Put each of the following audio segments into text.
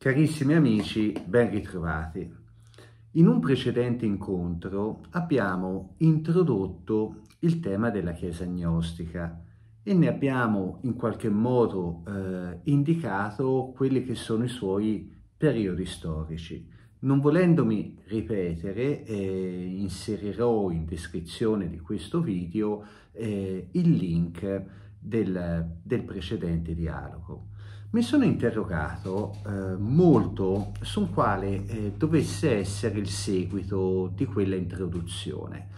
Carissimi amici, ben ritrovati. In un precedente incontro abbiamo introdotto il tema della Chiesa Gnostica e ne abbiamo in qualche modo eh, indicato quelli che sono i suoi periodi storici. Non volendomi ripetere, eh, inserirò in descrizione di questo video eh, il link del, del precedente dialogo. Mi sono interrogato eh, molto su quale eh, dovesse essere il seguito di quella introduzione.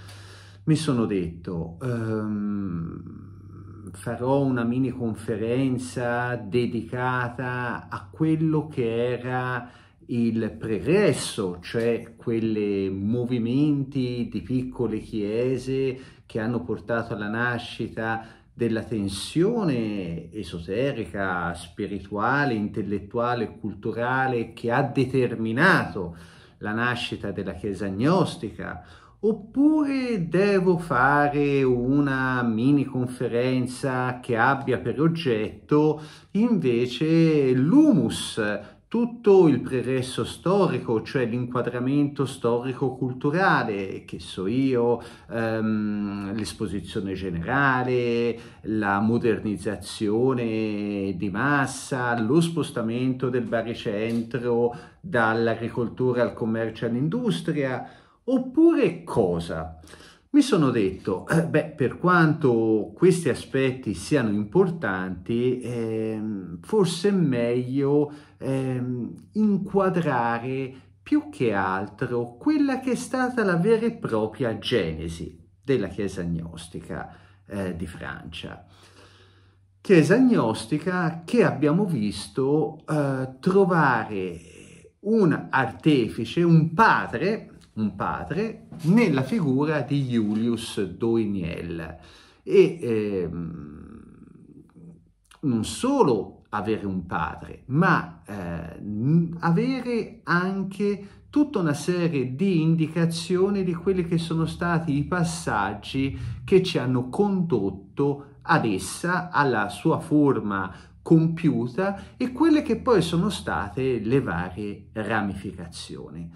Mi sono detto, ehm, farò una mini conferenza dedicata a quello che era il pregresso, cioè quei movimenti di piccole chiese che hanno portato alla nascita della tensione esoterica, spirituale, intellettuale, culturale che ha determinato la nascita della Chiesa agnostica, oppure devo fare una mini conferenza che abbia per oggetto invece l'humus tutto il pregresso storico, cioè l'inquadramento storico-culturale, che so io, ehm, l'esposizione generale, la modernizzazione di massa, lo spostamento del baricentro dall'agricoltura al commercio all'industria, oppure cosa? Mi sono detto, eh, beh, per quanto questi aspetti siano importanti, ehm, forse è meglio ehm, inquadrare più che altro quella che è stata la vera e propria genesi della Chiesa agnostica eh, di Francia. Chiesa agnostica che abbiamo visto eh, trovare un artefice, un padre, un padre, nella figura di Julius Doiniel. E ehm, non solo avere un padre, ma eh, avere anche tutta una serie di indicazioni di quelli che sono stati i passaggi che ci hanno condotto ad essa, alla sua forma compiuta e quelle che poi sono state le varie ramificazioni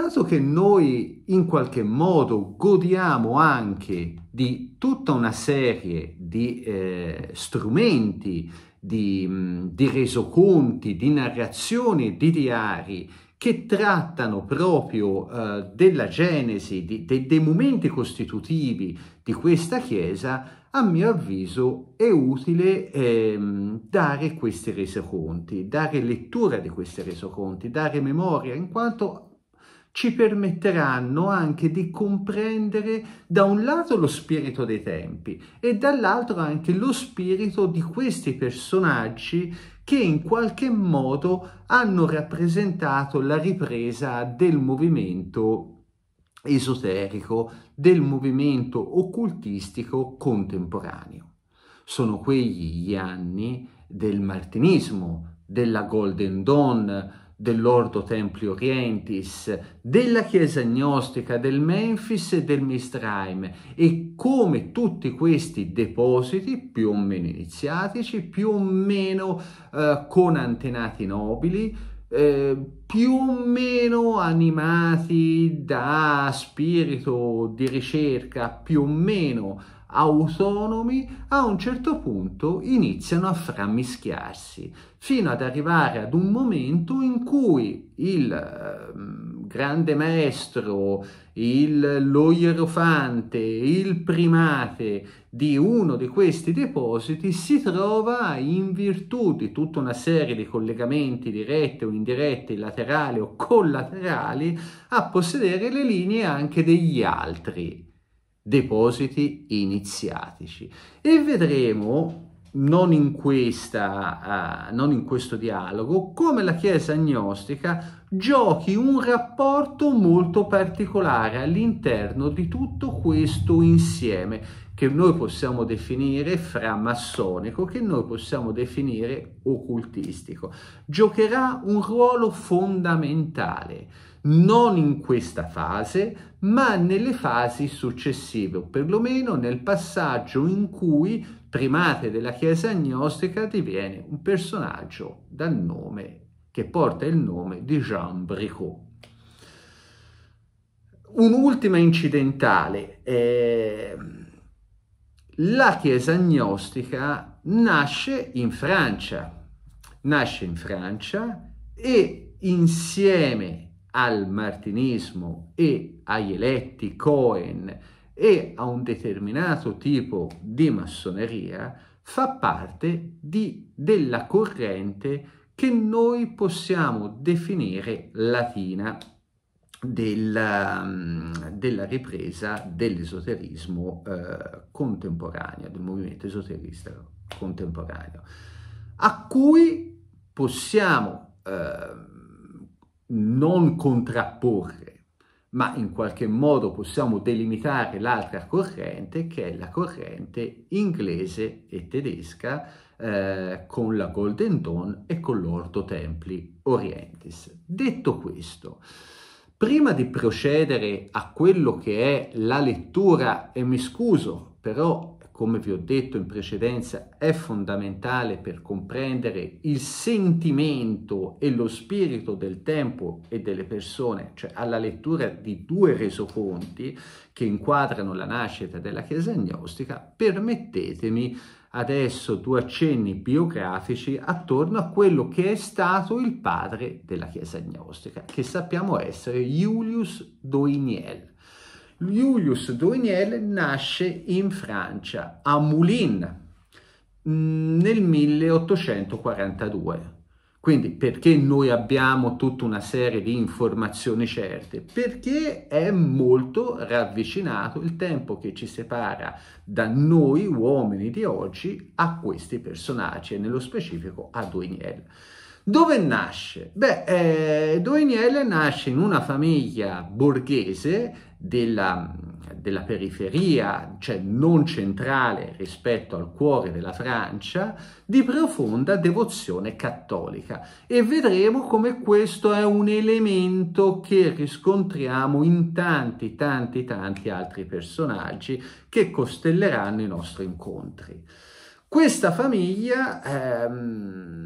dato che noi in qualche modo godiamo anche di tutta una serie di eh, strumenti, di, mm, di resoconti, di narrazioni, di diari che trattano proprio eh, della genesi, di, de, dei momenti costitutivi di questa Chiesa, a mio avviso è utile eh, dare questi resoconti, dare lettura di questi resoconti, dare memoria, in quanto ci permetteranno anche di comprendere da un lato lo spirito dei tempi e dall'altro anche lo spirito di questi personaggi che in qualche modo hanno rappresentato la ripresa del movimento esoterico, del movimento occultistico contemporaneo. Sono quegli gli anni del martinismo, della Golden Dawn, dell'Ordo Templi Orientis, della Chiesa Gnostica, del Memphis e del Mistraim e come tutti questi depositi, più o meno iniziatici, più o meno eh, con antenati nobili, eh, più o meno animati da spirito di ricerca, più o meno autonomi, a un certo punto iniziano a frammischiarsi, fino ad arrivare ad un momento in cui il ehm, grande maestro, il, loierofante, il primate di uno di questi depositi si trova in virtù di tutta una serie di collegamenti diretti o indiretti, laterali o collaterali, a possedere le linee anche degli altri depositi iniziatici e vedremo non in, questa, uh, non in questo dialogo, come la Chiesa agnostica giochi un rapporto molto particolare all'interno di tutto questo insieme che noi possiamo definire framassonico, che noi possiamo definire occultistico. Giocherà un ruolo fondamentale non in questa fase, ma nelle fasi successive, o perlomeno nel passaggio in cui primate della Chiesa agnostica diviene un personaggio dal nome che porta il nome di Jean Bricot. Un'ultima incidentale. Eh, la Chiesa agnostica nasce in Francia, nasce in Francia e insieme al martinismo e agli eletti Cohen e a un determinato tipo di massoneria fa parte di, della corrente che noi possiamo definire latina della, mm, della ripresa dell'esoterismo eh, contemporaneo, del movimento esoterista contemporaneo, a cui possiamo eh, non contrapporre, ma in qualche modo possiamo delimitare l'altra corrente che è la corrente inglese e tedesca eh, con la Golden Dawn e con l'Ordo Templi Orientis. Detto questo, prima di procedere a quello che è la lettura, e mi scuso, però come vi ho detto in precedenza, è fondamentale per comprendere il sentimento e lo spirito del tempo e delle persone, cioè alla lettura di due resoconti che inquadrano la nascita della Chiesa agnostica, permettetemi adesso due accenni biografici attorno a quello che è stato il padre della Chiesa agnostica, che sappiamo essere Julius Doiniel Julius Doniel nasce in Francia, a Moulin, mm, nel 1842. Quindi perché noi abbiamo tutta una serie di informazioni certe? Perché è molto ravvicinato il tempo che ci separa da noi uomini di oggi a questi personaggi e nello specifico a Duiniel. Dove nasce? Beh, eh, Doeniel nasce in una famiglia borghese della, della periferia, cioè non centrale rispetto al cuore della Francia, di profonda devozione cattolica e vedremo come questo è un elemento che riscontriamo in tanti, tanti, tanti altri personaggi che costelleranno i nostri incontri. Questa famiglia... Ehm,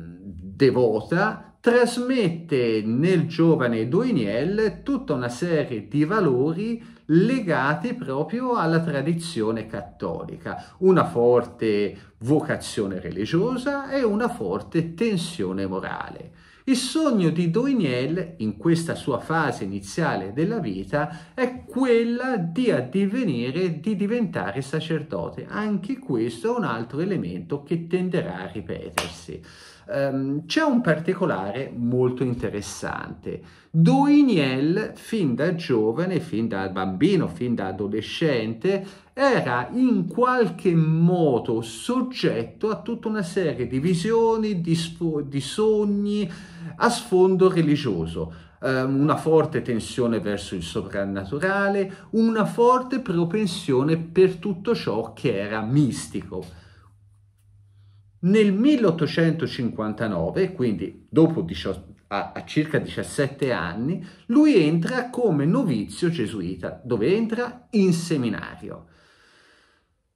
devota, trasmette nel giovane Duiniel tutta una serie di valori legati proprio alla tradizione cattolica, una forte vocazione religiosa e una forte tensione morale. Il sogno di Doiniel, in questa sua fase iniziale della vita, è quella di divenire, di diventare sacerdote. Anche questo è un altro elemento che tenderà a ripetersi ehm, c'è un particolare molto interessante. Doiniel, fin da giovane, fin da bambino, fin da adolescente, era in qualche modo soggetto a tutta una serie di visioni, di, di sogni a sfondo religioso ehm, una forte tensione verso il soprannaturale, una forte propensione per tutto ciò che era mistico. Nel 1859, quindi dopo 18, a, a, circa 17 anni, lui entra come novizio gesuita, dove entra in seminario.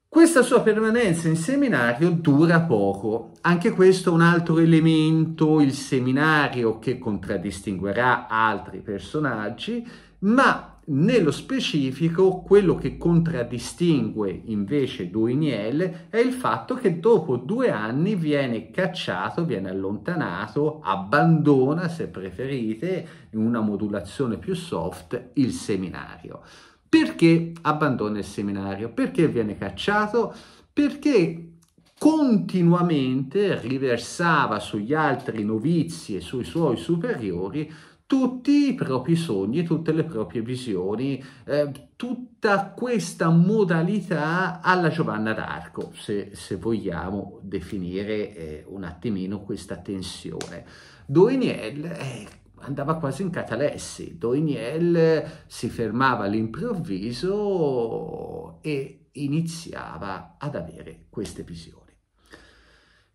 Questa sua permanenza in seminario dura poco, anche questo è un altro elemento, il seminario che contraddistinguerà altri personaggi, ma nello specifico, quello che contraddistingue invece Duiniel è il fatto che dopo due anni viene cacciato, viene allontanato, abbandona, se preferite, in una modulazione più soft, il seminario. Perché abbandona il seminario? Perché viene cacciato? Perché continuamente riversava sugli altri novizi e sui suoi superiori tutti i propri sogni, tutte le proprie visioni, eh, tutta questa modalità alla Giovanna d'Arco, se, se vogliamo definire eh, un attimino questa tensione. Doiniel eh, andava quasi in catalessi, Doiniel eh, si fermava all'improvviso e iniziava ad avere queste visioni.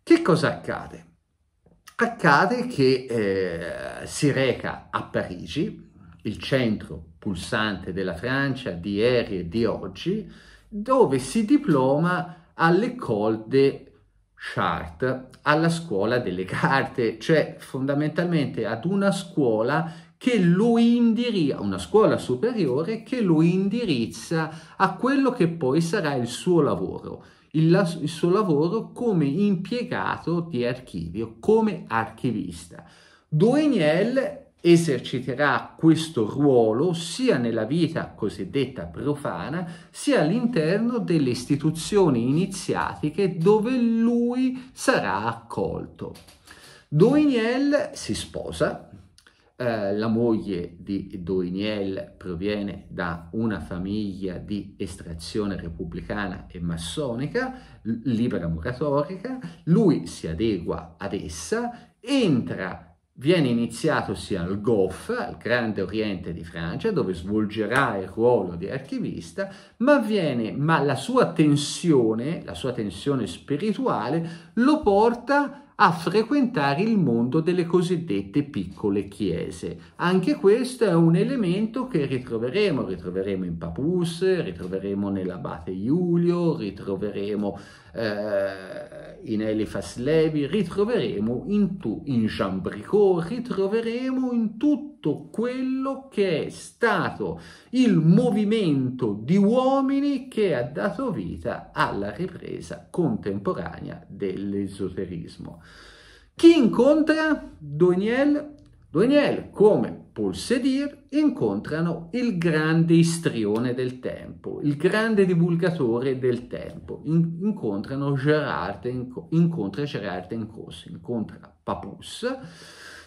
Che cosa accade? Accade che eh, si reca a Parigi, il centro pulsante della Francia di ieri e di oggi, dove si diploma all'École de Chartes, alla scuola delle carte, cioè fondamentalmente ad una scuola che lo indirizza, una scuola superiore che lo indirizza a quello che poi sarà il suo lavoro il, il suo lavoro come impiegato di archivio, come archivista. Doeniel eserciterà questo ruolo sia nella vita cosiddetta profana sia all'interno delle istituzioni iniziatiche dove lui sarà accolto. Doiniel si sposa, eh, la moglie di Doriniel proviene da una famiglia di estrazione repubblicana e massonica, libera muratorica, lui si adegua ad essa, entra, viene iniziato sia al GOF, al Grande Oriente di Francia, dove svolgerà il ruolo di archivista, ma, viene, ma la sua tensione, la sua tensione spirituale, lo porta a a frequentare il mondo delle cosiddette piccole chiese. Anche questo è un elemento che ritroveremo, ritroveremo in Papus, ritroveremo nell'Abate Giulio, ritroveremo eh, in Eliphas Levi, ritroveremo in, tu, in Jean Bricot, ritroveremo in tutto quello che è stato il movimento di uomini che ha dato vita alla ripresa contemporanea dell'esoterismo. Chi incontra Doniel? Doniel, come Polsedir, incontrano il grande istrione del tempo, il grande divulgatore del tempo. In incontrano Gerard, inc incontra Gerard Encos, incontra Papus,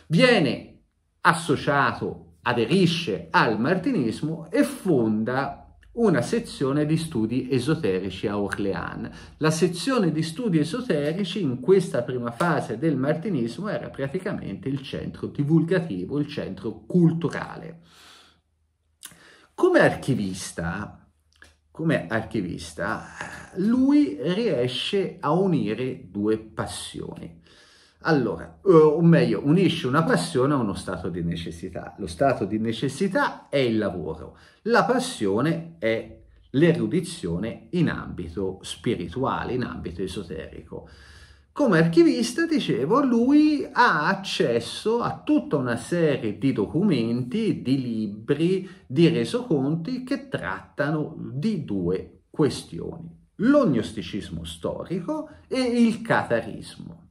viene associato, aderisce al martinismo e fonda una sezione di studi esoterici a Orléans. La sezione di studi esoterici in questa prima fase del martinismo era praticamente il centro divulgativo, il centro culturale. Come archivista, come archivista lui riesce a unire due passioni. Allora, eh, o meglio, unisce una passione a uno stato di necessità. Lo stato di necessità è il lavoro, la passione è l'erudizione in ambito spirituale, in ambito esoterico. Come archivista, dicevo, lui ha accesso a tutta una serie di documenti, di libri, di resoconti che trattano di due questioni, l'ognosticismo storico e il catarismo.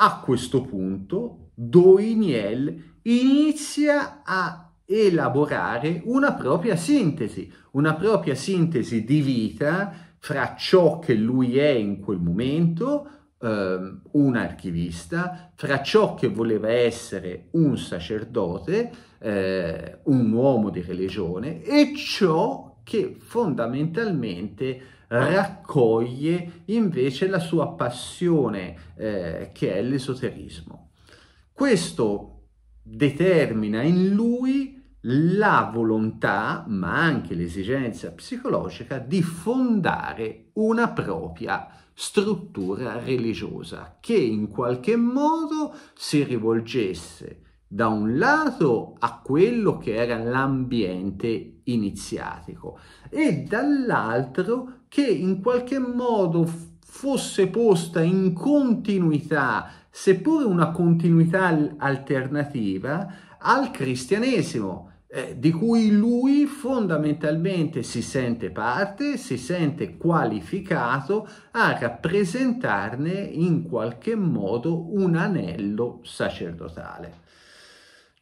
A questo punto Doiniel inizia a elaborare una propria sintesi, una propria sintesi di vita fra ciò che lui è in quel momento, eh, un archivista, fra ciò che voleva essere un sacerdote, eh, un uomo di religione, e ciò che fondamentalmente eh? raccoglie invece la sua passione eh, che è l'esoterismo. Questo determina in lui la volontà, ma anche l'esigenza psicologica di fondare una propria struttura religiosa che in qualche modo si rivolgesse da un lato a quello che era l'ambiente iniziatico e dall'altro che in qualche modo fosse posta in continuità, seppure una continuità alternativa, al cristianesimo, eh, di cui lui fondamentalmente si sente parte, si sente qualificato a rappresentarne in qualche modo un anello sacerdotale.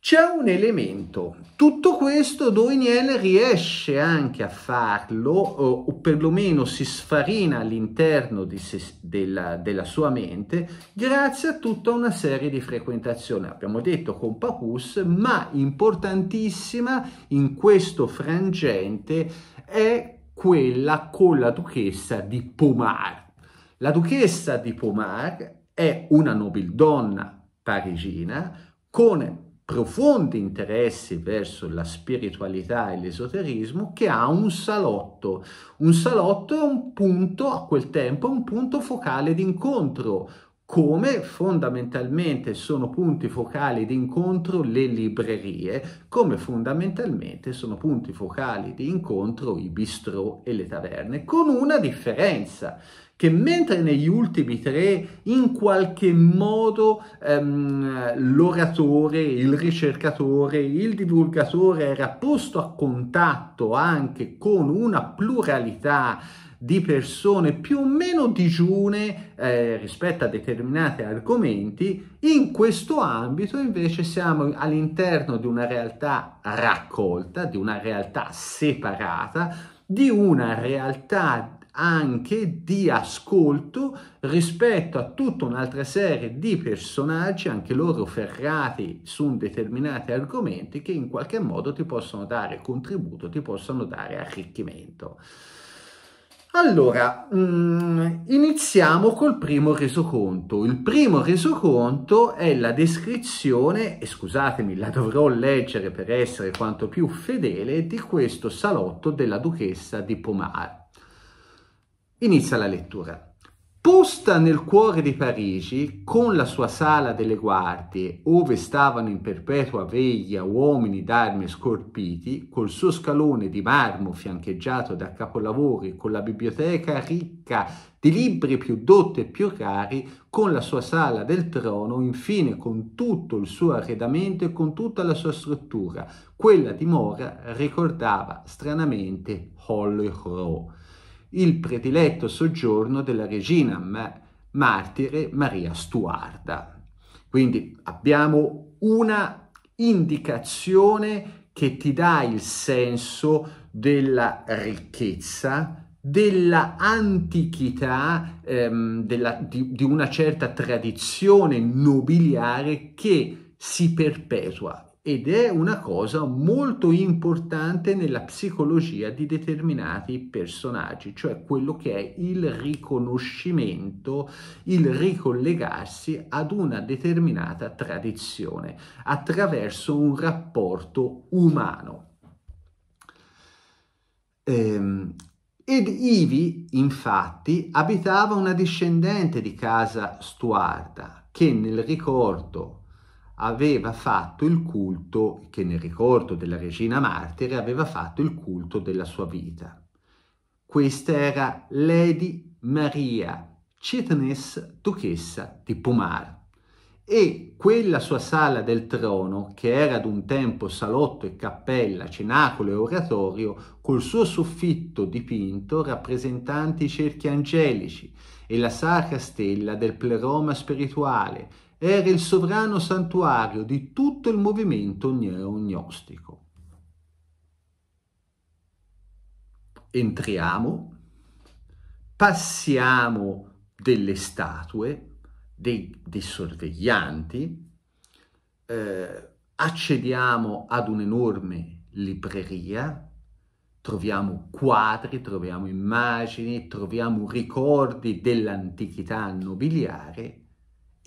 C'è un elemento, tutto questo Doiniel riesce anche a farlo, o, o perlomeno si sfarina all'interno se, della, della, sua mente, grazie a tutta una serie di frequentazioni, abbiamo detto con Papus, ma importantissima in questo frangente è quella con la duchessa di Pomar. La duchessa di Pomar è una nobildonna parigina con profondi interessi verso la spiritualità e l'esoterismo che ha un salotto. Un salotto è un punto, a quel tempo, un punto focale di incontro, come fondamentalmente sono punti focali di incontro le librerie, come fondamentalmente sono punti focali di incontro i bistrò e le taverne, con una differenza che mentre negli ultimi tre in qualche modo ehm, l'oratore, il ricercatore, il divulgatore era posto a contatto anche con una pluralità di persone più o meno digiune eh, rispetto a determinati argomenti, in questo ambito invece siamo all'interno di una realtà raccolta, di una realtà separata, di una realtà anche di ascolto rispetto a tutta un'altra serie di personaggi, anche loro ferrati su un determinati argomenti, che in qualche modo ti possono dare contributo, ti possono dare arricchimento. Allora, mm, iniziamo col primo resoconto. Il primo resoconto è la descrizione, e scusatemi, la dovrò leggere per essere quanto più fedele, di questo salotto della duchessa di Pomar. Inizia la lettura. Posta nel cuore di Parigi, con la sua sala delle guardie, ove stavano in perpetua veglia uomini d'arme scolpiti, col suo scalone di marmo fiancheggiato da capolavori, con la biblioteca ricca di libri più dotti e più rari, con la sua sala del trono, infine con tutto il suo arredamento e con tutta la sua struttura, quella dimora ricordava stranamente Holly Rowe il prediletto soggiorno della regina ma- martire Maria Stuarda. Quindi abbiamo una indicazione che ti dà il senso della ricchezza, della antichità, ehm, della, di, di una certa tradizione nobiliare che si perpetua ed è una cosa molto importante nella psicologia di determinati personaggi, cioè quello che è il riconoscimento, il ricollegarsi ad una determinata tradizione attraverso un rapporto umano. Ehm, ed Ivi, infatti, abitava una discendente di casa stuarda che nel ricordo aveva fatto il culto, che nel ricordo della regina martire aveva fatto il culto della sua vita. Questa era Lady Maria Citnes, duchessa di Pomar. E quella sua sala del trono, che era ad un tempo salotto e cappella, cenacolo e oratorio, col suo soffitto dipinto rappresentanti i cerchi angelici e la sacra stella del pleroma spirituale, era il sovrano santuario di tutto il movimento neognostico. Entriamo, passiamo delle statue, dei, dei sorveglianti, eh, accediamo ad un'enorme libreria, troviamo quadri, troviamo immagini, troviamo ricordi dell'antichità nobiliare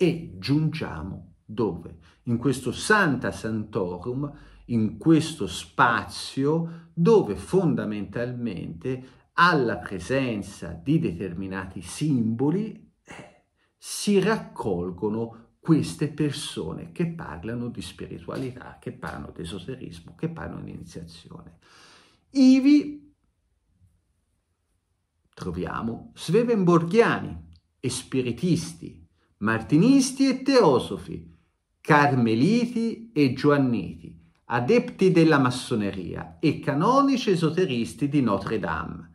e giungiamo dove? In questo Santa Santorum, in questo spazio dove fondamentalmente alla presenza di determinati simboli eh, si raccolgono queste persone che parlano di spiritualità, che parlano di esoterismo, che parlano di iniziazione. Ivi troviamo Svevenborghiani, spiritisti martinisti e teosofi, carmeliti e gianniti, adepti della massoneria e canonici esoteristi di Notre Dame.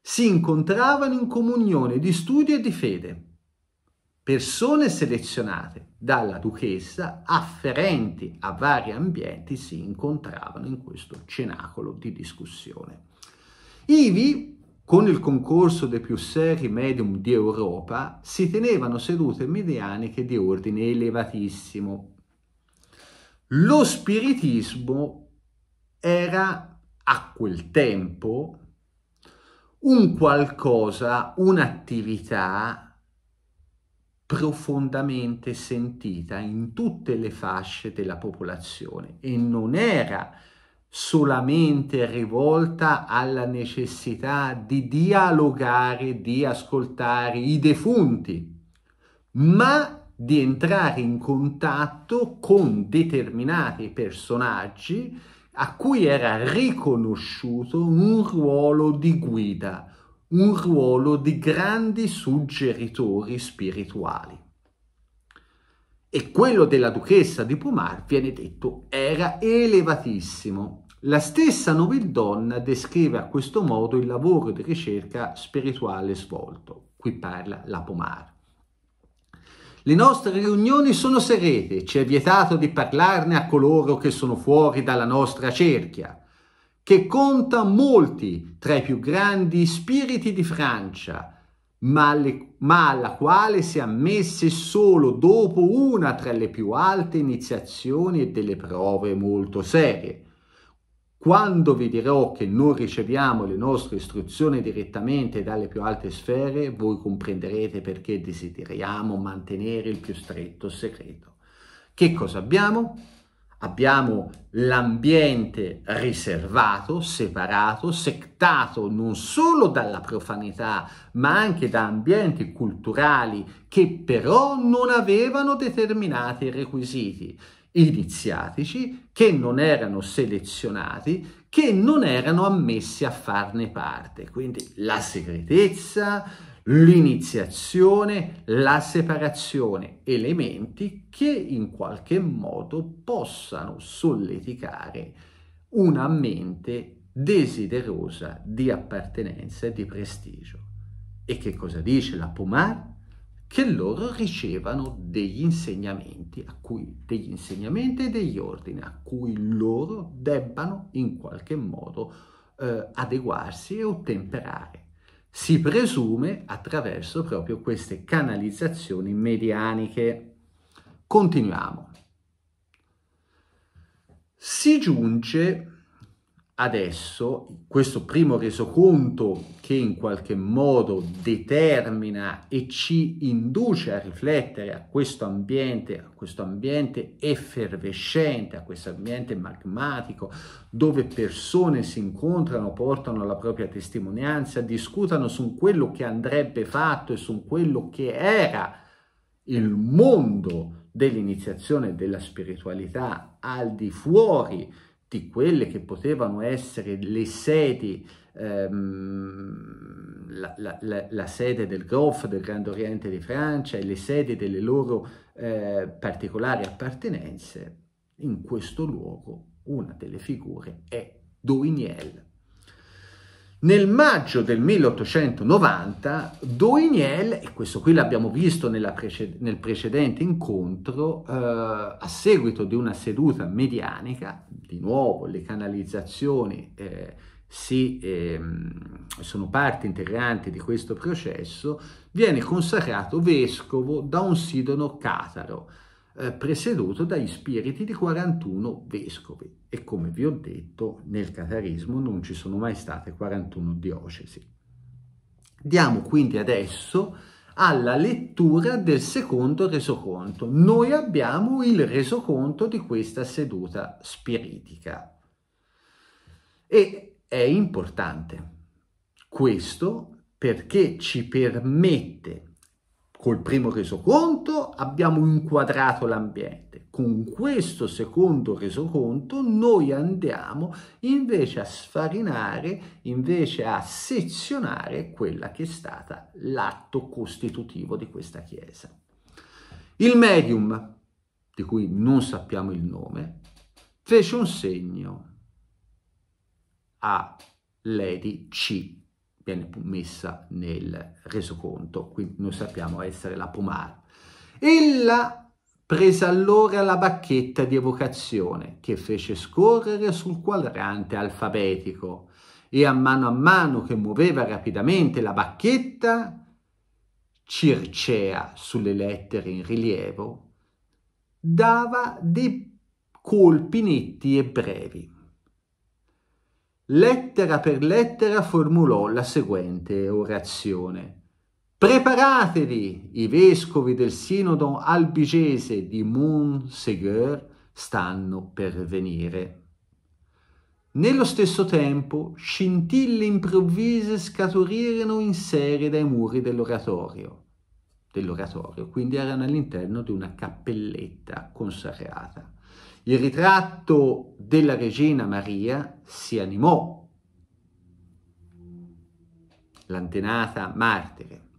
Si incontravano in comunione di studio e di fede. Persone selezionate dalla duchessa afferenti a vari ambienti si incontravano in questo cenacolo di discussione. Ivi con il concorso dei più seri medium di Europa, si tenevano sedute medianiche di ordine elevatissimo. Lo spiritismo era a quel tempo un qualcosa, un'attività profondamente sentita in tutte le fasce della popolazione e non era solamente rivolta alla necessità di dialogare, di ascoltare i defunti, ma di entrare in contatto con determinati personaggi a cui era riconosciuto un ruolo di guida, un ruolo di grandi suggeritori spirituali e quello della duchessa di Pomar, viene detto, era elevatissimo. La stessa Noveldonna descrive a questo modo il lavoro di ricerca spirituale svolto. Qui parla la Pomar. Le nostre riunioni sono segrete, ci è vietato di parlarne a coloro che sono fuori dalla nostra cerchia, che conta molti tra i più grandi spiriti di Francia, ma, alle, ma alla quale si è ammesse solo dopo una tra le più alte iniziazioni e delle prove molto serie. Quando vi dirò che non riceviamo le nostre istruzioni direttamente dalle più alte sfere, voi comprenderete perché desideriamo mantenere il più stretto segreto. Che cosa abbiamo? Abbiamo l'ambiente riservato, separato, sectato non solo dalla profanità, ma anche da ambienti culturali che però non avevano determinati requisiti iniziatici, che non erano selezionati, che non erano ammessi a farne parte. Quindi la segretezza, l'iniziazione, la separazione, elementi che in qualche modo possano solleticare una mente desiderosa di appartenenza e di prestigio. E che cosa dice la Pomar? Che loro ricevano degli insegnamenti, a cui, degli insegnamenti e degli ordini a cui loro debbano in qualche modo eh, adeguarsi e ottemperare si presume attraverso proprio queste canalizzazioni medianiche. Continuiamo. Si giunge adesso questo primo resoconto che in qualche modo determina e ci induce a riflettere a questo ambiente, a questo ambiente effervescente, a questo ambiente magmatico, dove persone si incontrano, portano la propria testimonianza, discutano su quello che andrebbe fatto e su quello che era il mondo dell'iniziazione della spiritualità al di fuori di quelle che potevano essere le sedi, ehm, la, la, la, la, sede del GOF, del Grande Oriente di Francia e le sedi delle loro eh, particolari appartenenze, in questo luogo una delle figure è Doiniel. Nel maggio del 1890 Doiniel, e questo qui l'abbiamo visto preced nel precedente incontro, eh, a seguito di una seduta medianica, di nuovo le canalizzazioni eh, si, eh, sono parte integrante di questo processo, viene consacrato vescovo da un sidono cataro, eh, presieduto dagli spiriti di 41 vescovi e come vi ho detto nel catarismo non ci sono mai state 41 diocesi. Diamo quindi adesso alla lettura del secondo resoconto. Noi abbiamo il resoconto di questa seduta spiritica e è importante questo perché ci permette col primo resoconto abbiamo inquadrato l'ambiente. Con questo secondo resoconto noi andiamo invece a sfarinare, invece a sezionare quella che è stata l'atto costitutivo di questa Chiesa. Il medium, di cui non sappiamo il nome, fece un segno a Lady C viene messa nel resoconto, quindi noi sappiamo essere la pomara. Ella prese allora la bacchetta di evocazione che fece scorrere sul quadrante alfabetico e a mano a mano che muoveva rapidamente la bacchetta, Circea sulle lettere in rilievo, dava dei colpi netti e brevi lettera per lettera formulò la seguente orazione. Preparatevi, i vescovi del sinodo albigese di Monseigneur stanno per venire. Nello stesso tempo, scintille improvvise scaturirono in serie dai muri dell'oratorio. Dell'oratorio, quindi erano all'interno di una cappelletta consacrata. Il ritratto della regina Maria si animò, l'antenata martire.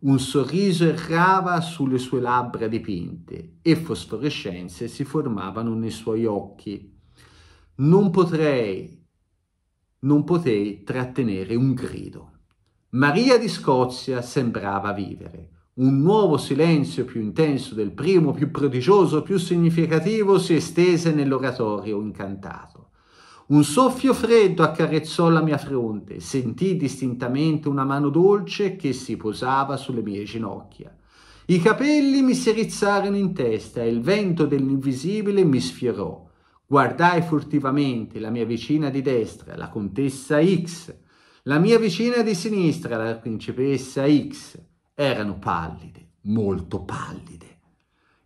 Un sorriso errava sulle sue labbra dipinte e fosforescenze si formavano nei suoi occhi. Non potrei, non potei trattenere un grido. Maria di Scozia sembrava vivere. Un nuovo silenzio più intenso del primo, più prodigioso, più significativo, si estese nell'oratorio incantato. Un soffio freddo accarezzò la mia fronte, sentii distintamente una mano dolce che si posava sulle mie ginocchia. I capelli mi si rizzarono in testa e il vento dell'invisibile mi sfiorò. Guardai furtivamente la mia vicina di destra, la contessa X, la mia vicina di sinistra, la principessa X erano pallide, molto pallide.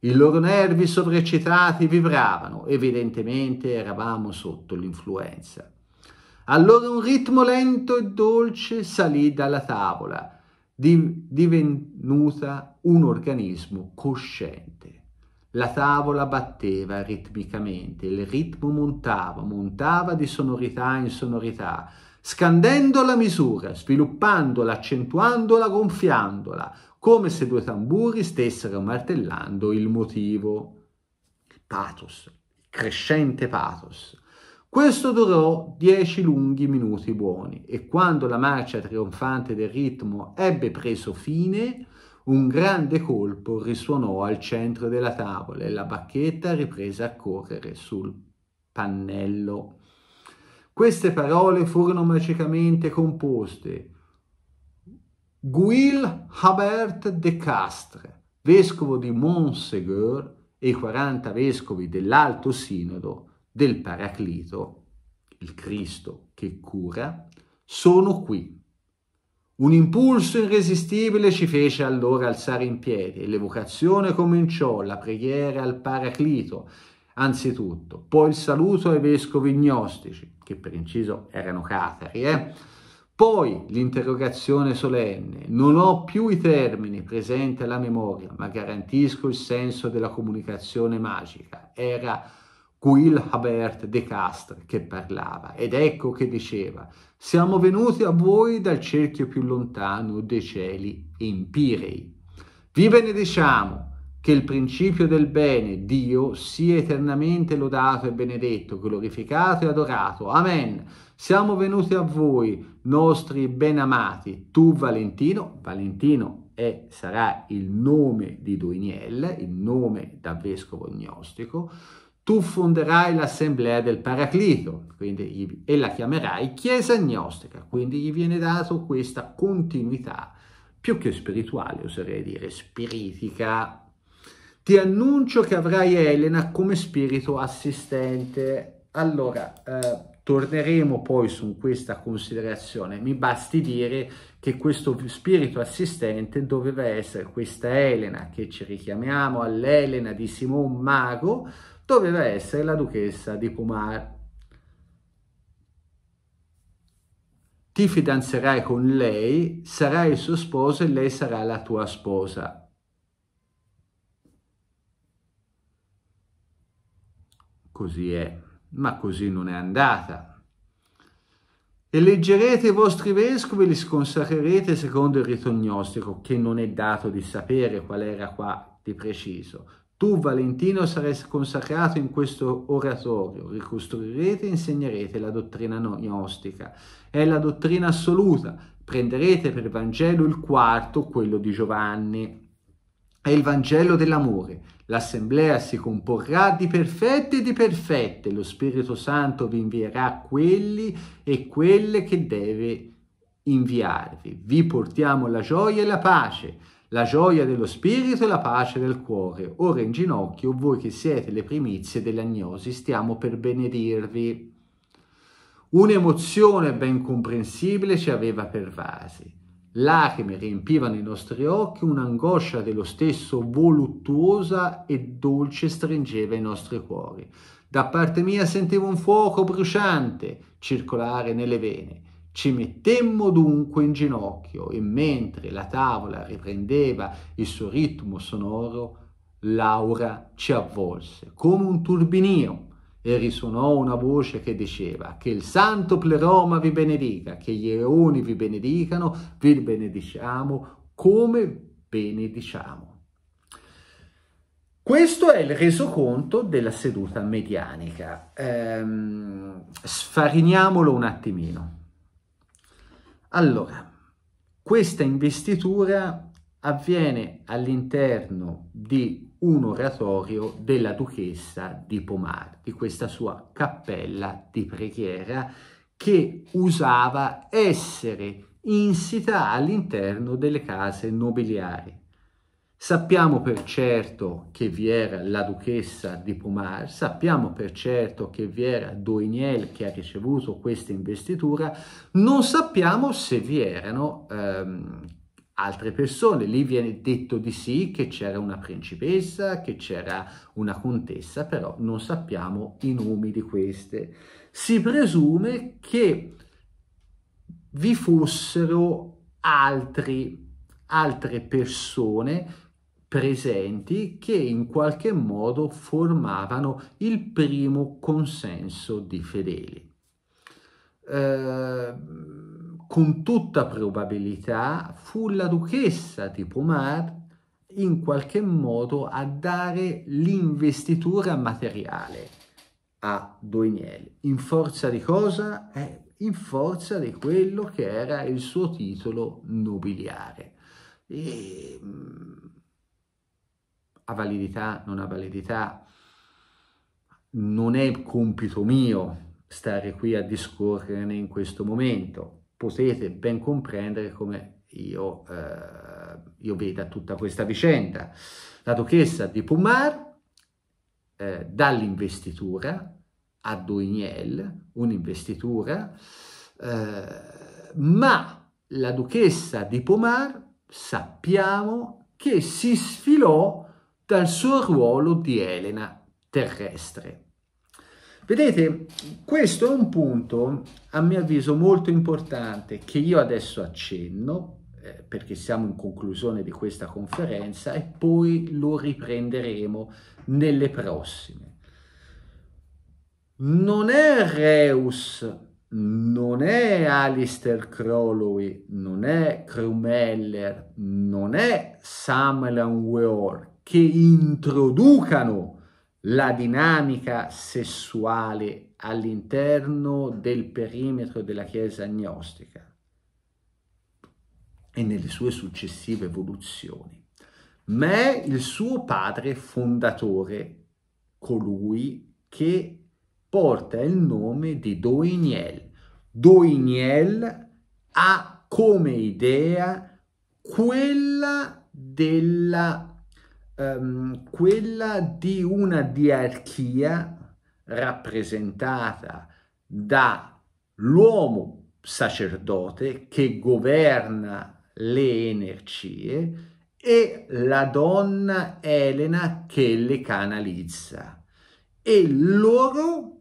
I loro nervi sovreccitati vibravano, evidentemente eravamo sotto l'influenza. Allora un ritmo lento e dolce salì dalla tavola, divenuta un organismo cosciente. La tavola batteva ritmicamente, il ritmo montava, montava di sonorità in sonorità, scandendo la misura, sviluppandola, accentuandola, gonfiandola, come se due tamburi stessero martellando il motivo. Pathos, crescente pathos. Questo durò dieci lunghi minuti buoni e quando la marcia trionfante del ritmo ebbe preso fine, un grande colpo risuonò al centro della tavola e la bacchetta riprese a correre sul pannello. Queste parole furono magicamente composte. Guil Habert de Castres, vescovo di Monsegur e i 40 vescovi dell'Alto Sinodo del Paraclito, il Cristo che cura, sono qui. Un impulso irresistibile ci fece allora alzare in piedi e l'evocazione cominciò, la preghiera al Paraclito, anzitutto, poi il saluto ai vescovi gnostici, che per inciso erano catari, eh? Poi l'interrogazione solenne, non ho più i termini presenti alla memoria, ma garantisco il senso della comunicazione magica. Era Guil Habert de Castre che parlava ed ecco che diceva, siamo venuti a voi dal cerchio più lontano dei cieli empirei. Vi benediciamo, che il principio del bene, Dio, sia eternamente lodato e benedetto, glorificato e adorato. Amen. Siamo venuti a voi, nostri ben amati, tu Valentino, Valentino è, sarà il nome di Duiniel, il nome da vescovo gnostico, tu fonderai l'assemblea del Paraclito, quindi, e la chiamerai Chiesa Gnostica, quindi gli viene dato questa continuità, più che spirituale, oserei dire, spiritica, ti annuncio che avrai Elena come spirito assistente. Allora, eh, torneremo poi su questa considerazione. Mi basti dire che questo spirito assistente doveva essere questa Elena, che ci richiamiamo all'Elena di Simon Mago, doveva essere la duchessa di Pumar. Ti fidanzerai con lei, sarai il suo sposo e lei sarà la tua sposa. Così è, ma così non è andata. Eleggerete i vostri vescovi, li sconsacrerete secondo il rito gnostico, che non è dato di sapere qual era qua di preciso. Tu, Valentino, sarai consacrato in questo oratorio, ricostruirete e insegnerete la dottrina gnostica. È la dottrina assoluta. Prenderete per Vangelo il quarto, quello di Giovanni è il Vangelo dell'amore. L'assemblea si comporrà di perfette e di perfette. Lo Spirito Santo vi invierà quelli e quelle che deve inviarvi. Vi portiamo la gioia e la pace, la gioia dello Spirito e la pace del cuore. Ora in ginocchio, voi che siete le primizie dell'agnosi, stiamo per benedirvi. Un'emozione ben comprensibile ci aveva pervasi Lacrime riempivano i nostri occhi, un'angoscia dello stesso voluttuosa e dolce stringeva i nostri cuori. Da parte mia sentivo un fuoco bruciante circolare nelle vene. Ci mettemmo dunque in ginocchio e mentre la tavola riprendeva il suo ritmo sonoro, Laura ci avvolse come un turbinio e risuonò una voce che diceva che il santo pleroma vi benedica, che gli eoni vi benedicano, vi benediciamo come benediciamo. Questo è il resoconto della seduta medianica. Ehm, sfariniamolo un attimino. Allora, questa investitura avviene all'interno di un oratorio della duchessa di Pomar, di questa sua cappella di preghiera che usava essere insita all'interno delle case nobiliari. Sappiamo per certo che vi era la duchessa di Pomar, sappiamo per certo che vi era Doiniel che ha ricevuto questa investitura, non sappiamo se vi erano ehm, altre persone. Lì viene detto di sì che c'era una principessa, che c'era una contessa, però non sappiamo i nomi di queste. Si presume che vi fossero altri, altre persone presenti che in qualche modo formavano il primo consenso di fedeli. Eh, con tutta probabilità fu la duchessa di Pomar in qualche modo a dare l'investitura materiale a Doiniel. In forza di cosa? Eh, in forza di quello che era il suo titolo nobiliare. E, ha mm, validità, non ha validità, non è compito mio stare qui a discorrere in questo momento potete ben comprendere come io, eh, io veda tutta questa vicenda. La duchessa di Pumar eh, dall'investitura a Doiniel, un'investitura, eh, ma la duchessa di Pomar sappiamo che si sfilò dal suo ruolo di Elena terrestre. Vedete, questo è un punto, a mio avviso, molto importante che io adesso accenno, eh, perché siamo in conclusione di questa conferenza, e poi lo riprenderemo nelle prossime. Non è Reus, non è Alistair Crowley, non è Krumeller, non è Samuel Weor che introducano la dinamica sessuale all'interno del perimetro della Chiesa agnostica e nelle sue successive evoluzioni, ma è il suo padre fondatore, colui che porta il nome di Doiniel. Doiniel ha come idea quella della ehm, quella di una diarchia rappresentata dall'uomo sacerdote che governa le energie e la donna Elena che le canalizza. E loro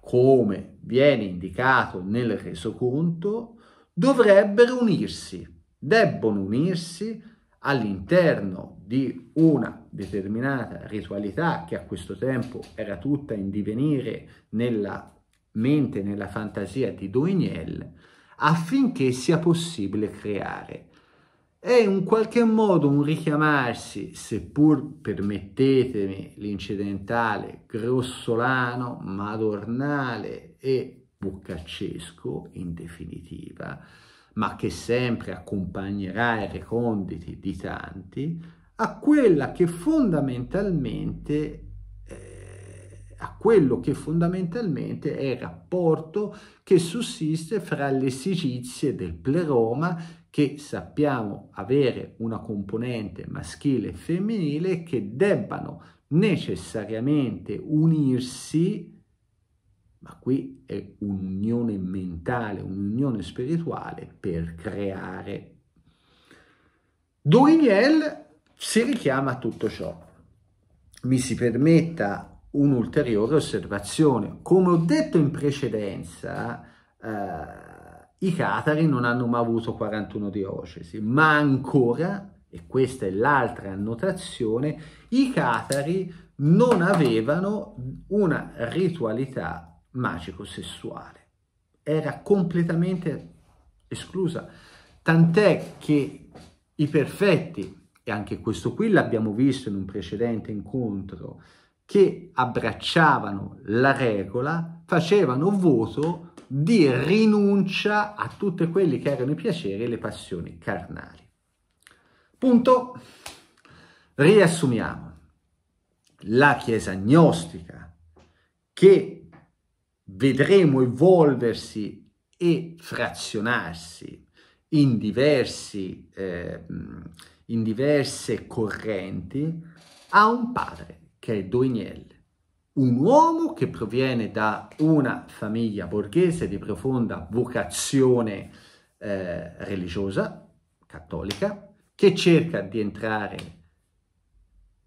come viene indicato nel resoconto, dovrebbero unirsi, debbono unirsi all'interno di una determinata ritualità che a questo tempo era tutta in divenire nella mente, nella fantasia di Doignel, affinché sia possibile creare. È in qualche modo un richiamarsi, seppur permettetemi l'incidentale, grossolano, madornale e boccaccesco in definitiva, ma che sempre accompagnerà i reconditi di tanti, a quella che fondamentalmente eh, a quello che fondamentalmente è il rapporto che sussiste fra le sigizie del pleroma che sappiamo avere una componente maschile e femminile che debbano necessariamente unirsi, ma qui è un'unione mentale, un'unione spirituale per creare. Doriel si richiama a tutto ciò. Mi si permetta un'ulteriore osservazione. Come ho detto in precedenza, eh, i catari non hanno mai avuto 41 diocesi, ma ancora, e questa è l'altra annotazione, i catari non avevano una ritualità magico-sessuale. Era completamente esclusa. Tant'è che i perfetti, e anche questo qui l'abbiamo visto in un precedente incontro, che abbracciavano la regola, facevano voto di rinuncia a tutti quelli che erano i piaceri e le passioni carnali. Punto. Riassumiamo. La Chiesa agnostica che vedremo evolversi e frazionarsi in diversi eh, in diverse correnti, ha un padre che è Doiniel, un uomo che proviene da una famiglia borghese di profonda vocazione eh, religiosa, cattolica, che cerca di entrare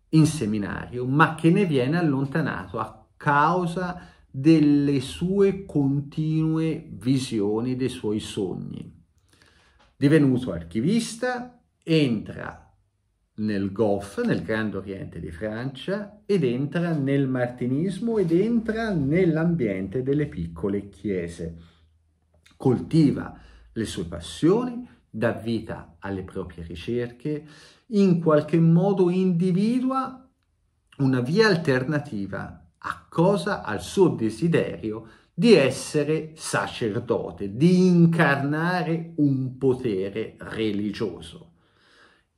in seminario, ma che ne viene allontanato a causa delle sue continue visioni, dei suoi sogni. Divenuto archivista, entra nel Goff, nel Grande Oriente di Francia, ed entra nel martinismo ed entra nell'ambiente delle piccole chiese. Coltiva le sue passioni, dà vita alle proprie ricerche, in qualche modo individua una via alternativa a cosa? Al suo desiderio di essere sacerdote, di incarnare un potere religioso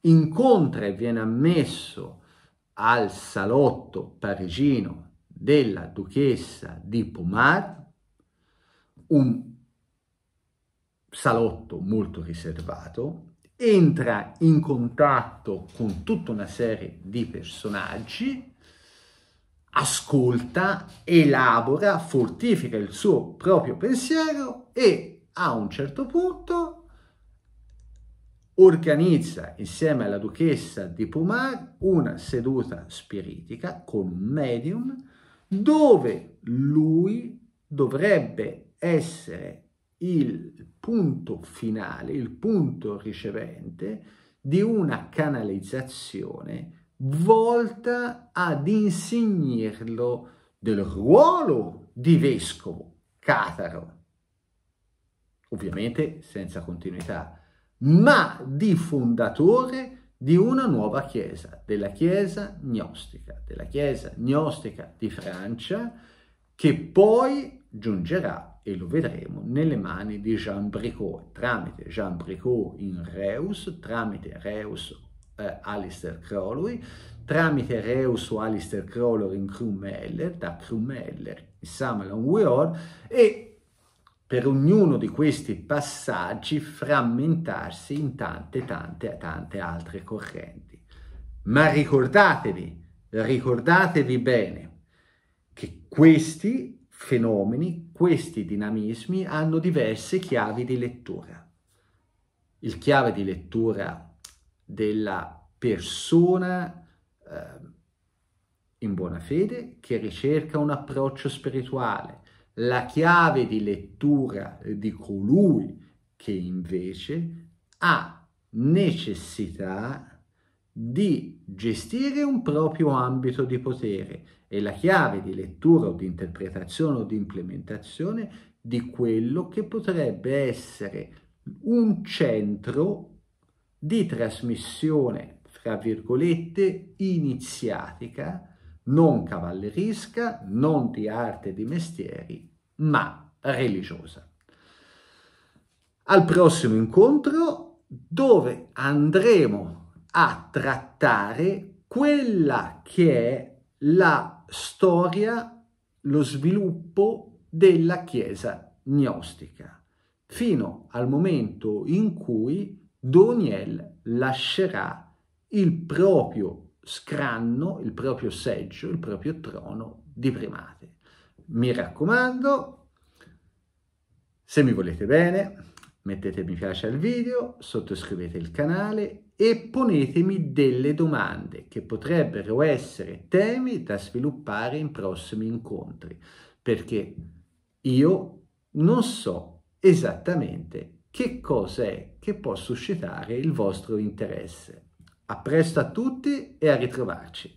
incontra e viene ammesso al salotto parigino della duchessa di Pomar, un salotto molto riservato, entra in contatto con tutta una serie di personaggi, ascolta, elabora, fortifica il suo proprio pensiero e a un certo punto organizza insieme alla duchessa di Pumar una seduta spiritica con un medium dove lui dovrebbe essere il punto finale, il punto ricevente di una canalizzazione volta ad insegnirlo del ruolo di vescovo cataro, ovviamente senza continuità ma di fondatore di una nuova chiesa, della chiesa gnostica, della chiesa gnostica di Francia, che poi giungerà, e lo vedremo, nelle mani di Jean Bricot, tramite Jean Bricot in Reus, tramite Reus eh, Alistair Crowley, tramite Reus o Alistair Crowley in Krummeller, da Krummeller in Samuel Weor, e per ognuno di questi passaggi frammentarsi in tante, tante, tante altre correnti. Ma ricordatevi, ricordatevi bene che questi fenomeni, questi dinamismi hanno diverse chiavi di lettura. Il chiave di lettura della persona eh, in buona fede che ricerca un approccio spirituale, la chiave di lettura di colui che invece ha necessità di gestire un proprio ambito di potere e la chiave di lettura o di interpretazione o di implementazione di quello che potrebbe essere un centro di trasmissione, fra virgolette, iniziatica non cavalleresca, non di arte e di mestieri, ma religiosa. Al prossimo incontro dove andremo a trattare quella che è la storia, lo sviluppo della Chiesa gnostica, fino al momento in cui Doniel lascerà il proprio scranno, il proprio seggio, il proprio trono di primate. Mi raccomando, se mi volete bene, mettete mi piace al video, sottoscrivete il canale e ponetemi delle domande che potrebbero essere temi da sviluppare in prossimi incontri, perché io non so esattamente che cosa è che può suscitare il vostro interesse. A presto a tutti e a ritrovarci.